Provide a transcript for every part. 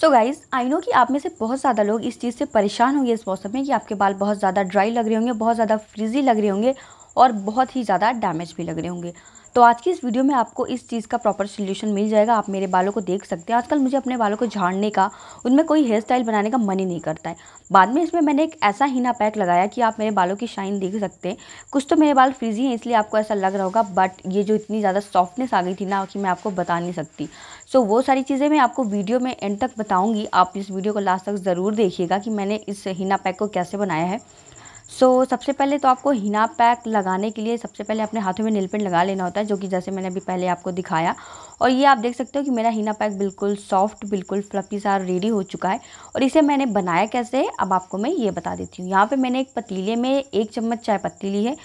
so guys I know कि आप में से बहुत ज़्यादा लोग इस चीज़ से परेशान होंगे इस मौसम में कि आपके बाल बहुत ज़्यादा ड्राई लग रहे होंगे बहुत ज़्यादा फ्रीजी लग रहे होंगे और बहुत ही ज़्यादा डैमेज भी लग रहे होंगे तो आज की इस वीडियो में आपको इस चीज़ का प्रॉपर सोल्यूशन मिल जाएगा आप मेरे बालों को देख सकते हैं आजकल मुझे अपने बालों को झाड़ने का उनमें कोई हेयर स्टाइल बनाने का मन ही नहीं करता है बाद में इसमें मैंने एक ऐसा हीना पैक लगाया कि आप मेरे बालों की शाइन देख सकते हैं कुछ तो मेरे बाल फ्रिजी हैं इसलिए आपको ऐसा लग रहा होगा बट ये जो इतनी ज़्यादा सॉफ्टनेस आ गई थी ना कि मैं आपको बता नहीं सकती सो वो सारी चीज़ें मैं आपको वीडियो में एंड तक बताऊँगी आप इस वीडियो को लास्ट तक ज़रूर देखिएगा कि मैंने इस हीना पैक को कैसे बनाया है सो so, सबसे पहले तो आपको हिना पैक लगाने के लिए सबसे पहले अपने हाथों में नील पेंट लगा लेना होता है जो कि जैसे मैंने अभी पहले आपको दिखाया और ये आप देख सकते हो कि मेरा हिना पैक बिल्कुल सॉफ्ट बिल्कुल फ्लफी सा रेडी हो चुका है और इसे मैंने बनाया कैसे अब आपको मैं ये बता देती हूँ यहाँ पर मैंने एक पतीले में एक चम्मच चाय पत्ती ली है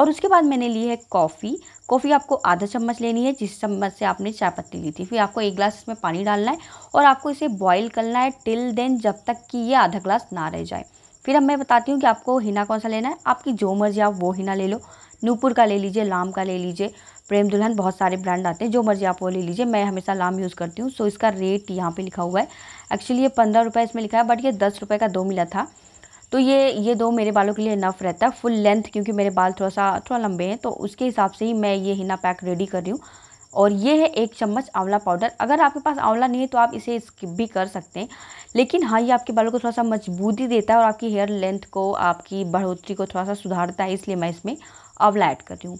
और उसके बाद मैंने ली है कॉफ़ी कॉफ़ी आपको आधा चम्मच लेनी है जिस चम्मच से आपने चाय पत्ती ली थी फिर आपको एक ग्लास इसमें पानी डालना है और आपको इसे बॉईल करना है टिल देन जब तक कि ये आधा ग्लास ना रह जाए फिर अब मैं बताती हूँ कि आपको हिना कौन सा लेना है आपकी जो मर्जी आप वो हिना ले लो नूपुर का ले लीजिए लाम का ले लीजिए प्रेम दुल्हन बहुत सारे ब्रांड आते हैं जो मर्जी आप वो ले लीजिए मैं हमेशा लाम यूज़ करती हूँ सो इसका रेट यहाँ पे लिखा हुआ है एक्चुअली ये पंद्रह रुपये इसमें लिखा है बट ये दस रुपये का दो मिला था तो ये ये दो मेरे बालों के लिए नफ रहता है फुल लेंथ क्योंकि मेरे बाल थोड़ा सा थोड़ा लंबे हैं तो उसके हिसाब से ही मैं ये हिना पैक रेडी कर रही हूँ और ये है एक चम्मच आंवला पाउडर अगर आपके पास आंवला नहीं है तो आप इसे स्किप भी कर सकते हैं लेकिन हाँ ये आपके बालों को थोड़ा सा मजबूती देता है और आपकी हेयर लेंथ को आपकी बढ़ोतरी को थोड़ा सा सुधारता है इसलिए मैं इसमें आंवला ऐड कर रही हूँ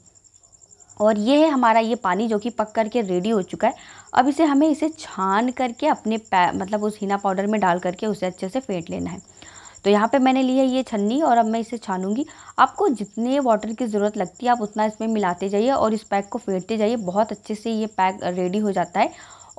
और ये है हमारा ये पानी जो कि पक करके रेडी हो चुका है अब इसे हमें इसे छान करके अपने मतलब उस हीना पाउडर में डाल करके उसे अच्छे से फेंट लेना है तो यहाँ पे मैंने ली है ये छन्नी और अब मैं इसे छानूंगी आपको जितने वाटर की ज़रूरत लगती है आप उतना इसमें मिलाते जाइए और इस पैक को फेंटते जाइए बहुत अच्छे से ये पैक रेडी हो जाता है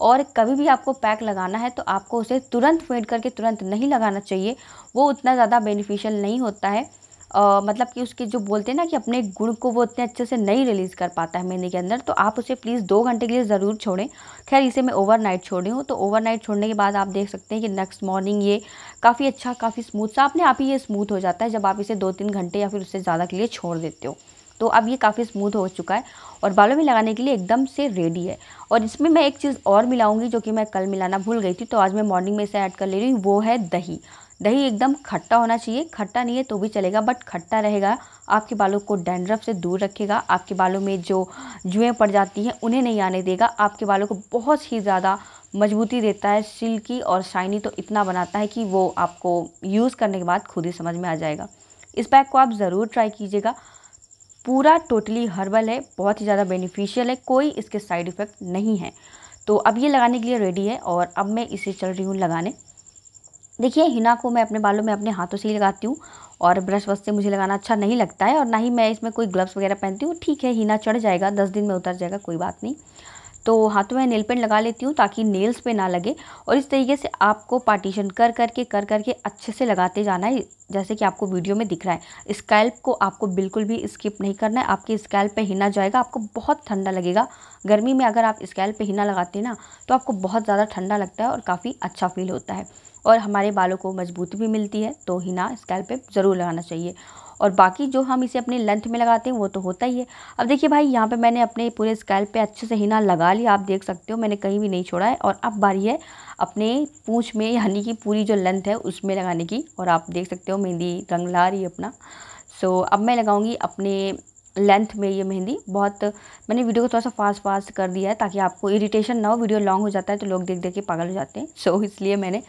और कभी भी आपको पैक लगाना है तो आपको उसे तुरंत फेंट करके तुरंत नहीं लगाना चाहिए वो उतना ज़्यादा बेनिफिशियल नहीं होता है आ, मतलब कि उसके जो बोलते हैं ना कि अपने गुण को वो इतने अच्छे से नहीं रिलीज़ कर पाता है महीने के अंदर तो आप उसे प्लीज़ दो घंटे के लिए ज़रूर छोड़ें खैर इसे मैं ओवरनाइट छोड़ी हूँ तो ओवरनाइट छोड़ने के बाद आप देख सकते हैं कि नेक्स्ट मॉर्निंग ये काफ़ी अच्छा काफ़ी स्मूथ सा अपने आप ही ये स्मूथ हो जाता है जब आप इसे दो तीन घंटे या फिर उससे ज़्यादा के लिए छोड़ देते हो तो अब ये काफ़ी स्मूथ हो चुका है और बालों में लगाने के लिए एकदम से रेडी है और इसमें मैं एक चीज़ और मिलाऊंगी जो कि मैं कल मिलाना भूल गई थी तो आज मैं मॉर्निंग में इसे ऐड कर ले रही हूँ वो है दही दही एकदम खट्टा होना चाहिए खट्टा नहीं है तो भी चलेगा बट खट्टा रहेगा आपके बालों को डैंड्रफ से दूर रखेगा आपके बालों में जो जुएँ पड़ जाती हैं उन्हें नहीं आने देगा आपके बालों को बहुत ही ज़्यादा मजबूती देता है सिल्की और शाइनी तो इतना बनाता है कि वो आपको यूज़ करने के बाद खुद ही समझ में आ जाएगा इस पैक को आप ज़रूर ट्राई कीजिएगा पूरा टोटली हर्बल है बहुत ही ज़्यादा बेनिफिशियल है कोई इसके साइड इफ़ेक्ट नहीं है तो अब ये लगाने के लिए रेडी है और अब मैं इसे चल रही हूँ लगाने देखिए हिना को मैं अपने बालों में अपने हाथों से ही लगाती हूँ और ब्रश वश से मुझे लगाना अच्छा नहीं लगता है और ना ही मैं इसमें कोई ग्लव्स वगैरह पहनती हूँ ठीक है हिना चढ़ जाएगा दस दिन में उतर जाएगा कोई बात नहीं तो हाथों में नेल पेंट लगा लेती हूँ ताकि नेल्स पे ना लगे और इस तरीके से आपको पार्टीशन कर करके कर करके अच्छे से लगाते जाना है जैसे कि आपको वीडियो में दिख रहा है स्कैल्प को आपको बिल्कुल भी स्किप नहीं करना है आपके स्कैल्प पे हिना जाएगा आपको बहुत ठंडा लगेगा गर्मी में अगर आप स्कैल्प पे हिना लगाते हैं ना तो आपको बहुत ज़्यादा ठंडा लगता है और काफ़ी अच्छा फील होता है और हमारे बालों को मजबूती भी मिलती है तो हिना स्कैल्प पे ज़रूर लगाना चाहिए और बाकी जो हम इसे अपने लेंथ में लगाते हैं वो तो होता ही है अब देखिए भाई यहाँ पे मैंने अपने पूरे स्कैल पे अच्छे से हिना लगा लिया आप देख सकते हो मैंने कहीं भी नहीं छोड़ा है और अब बारी है अपने पूँछ में यानी कि पूरी जो लेंथ है उसमें लगाने की और आप देख सकते हो मेहंदी रंग ला रही है अपना सो अब मैं लगाऊँगी अपने लेंथ में ये मेहंदी बहुत मैंने वीडियो को थोड़ा सा फास्ट फास्ट कर दिया है ताकि आपको इरिटेशन ना हो वीडियो लॉन्ग हो जाता है तो लोग देख देख के पागल हो जाते हैं सो so, इसलिए मैंने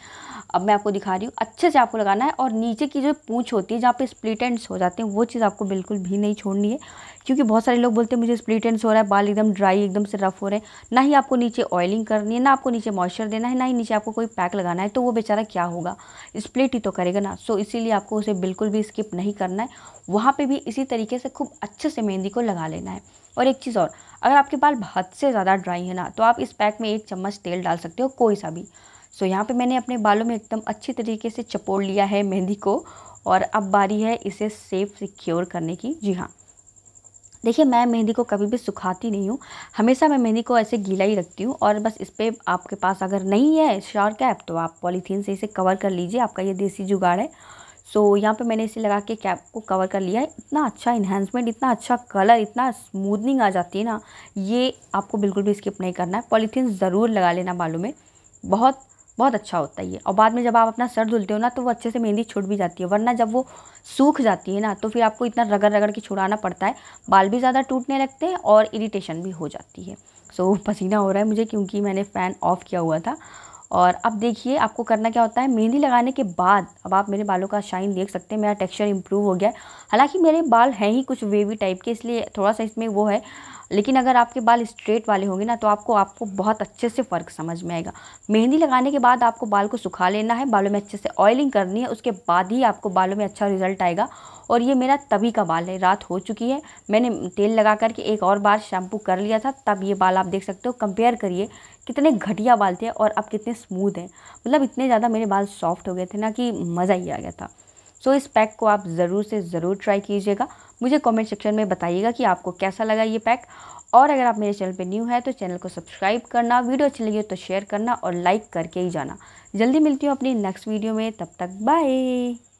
अब मैं आपको दिखा रही हूँ अच्छे से आपको लगाना है और नीचे की जो पूँछ होती है जहाँ पे स्प्लिट एंड्स हो जाते हैं वो चीज़ आपको बिल्कुल भी नहीं छोड़नी है क्योंकि बहुत सारे लोग बोलते हैं मुझे स्प्लिट एंड्स हो रहा है बाल एकदम ड्राई एकदम से रफ़ हो रहे हैं ना ही आपको नीचे ऑयलिंग करनी है ना आपको नीचे मॉइस्चर देना है ना ही नीचे आपको कोई पैक लगाना है तो वो बेचारा क्या होगा स्प्लिट ही तो करेगा ना सो इसीलिए आपको उसे बिल्कुल भी स्किप नहीं करना है वहाँ पर भी इसी तरीके से खूब अच्छे से मेहंदी को लगा लेना है और एक चीज़ और अगर आपके बाल हद से ज़्यादा ड्राई है ना तो आप इस पैक में एक चम्मच तेल डाल सकते हो कोई सा भी सो यहाँ पे मैंने अपने बालों में एकदम अच्छी तरीके से चपोड़ लिया है मेहंदी को और अब बारी है इसे सेफ सिक्योर करने की जी हाँ देखिए मैं मेहंदी को कभी भी सुखाती नहीं हूँ हमेशा मैं मेहंदी को ऐसे गीला ही रखती हूँ और बस इस पर आपके पास अगर नहीं है श्योर कैप तो आप पॉलीथीन से इसे कवर कर लीजिए आपका ये देसी जुगाड़ है सो so, यहाँ पे मैंने इसे लगा के कैप को कवर कर लिया है इतना अच्छा इन्हेंसमेंट इतना अच्छा कलर इतना स्मूदनिंग आ जाती है ना ये आपको बिल्कुल भी स्किप नहीं करना है पॉलीथीन ज़रूर लगा लेना बालों में बहुत बहुत अच्छा होता है ये और बाद में जब आप अपना सर धुलते हो ना तो वो अच्छे से मेहंदी छुट भी जाती है वरना जब वो सूख जाती है ना तो फिर आपको इतना रगड़ रगड़ के छुड़ाना पड़ता है बाल भी ज़्यादा टूटने लगते हैं और इरीटेशन भी हो जाती है सो so, पसीना हो रहा है मुझे क्योंकि मैंने फ़ैन ऑफ़ किया हुआ था और अब देखिए आपको करना क्या होता है मेहंदी लगाने के बाद अब आप मेरे बालों का शाइन देख सकते हैं मेरा टेक्सचर इम्प्रूव हो गया है हालांकि मेरे बाल हैं ही कुछ वेवी टाइप के इसलिए थोड़ा सा इसमें वो है लेकिन अगर आपके बाल स्ट्रेट वाले होंगे ना तो आपको आपको बहुत अच्छे से फ़र्क समझ में आएगा मेहंदी लगाने के बाद आपको बाल को सुखा लेना है बालों में अच्छे से ऑयलिंग करनी है उसके बाद ही आपको बालों में अच्छा रिजल्ट आएगा और ये मेरा तभी का बाल है रात हो चुकी है मैंने तेल लगा करके एक और बार शैम्पू कर लिया था तब ये बाल आप देख सकते हो कंपेयर करिए कितने घटिया बाल थे और अब कितने स्मूथ हैं मतलब इतने ज़्यादा मेरे बाल सॉफ्ट हो गए थे ना कि मज़ा ही आ गया था सो इस पैक को आप ज़रूर से ज़रूर ट्राई कीजिएगा मुझे कमेंट सेक्शन में बताइएगा कि आपको कैसा लगा ये पैक और अगर आप मेरे चैनल पे न्यू है तो चैनल को सब्सक्राइब करना वीडियो अच्छी लगी हो तो शेयर करना और लाइक करके ही जाना जल्दी मिलती हूँ अपनी नेक्स्ट वीडियो में तब तक बाय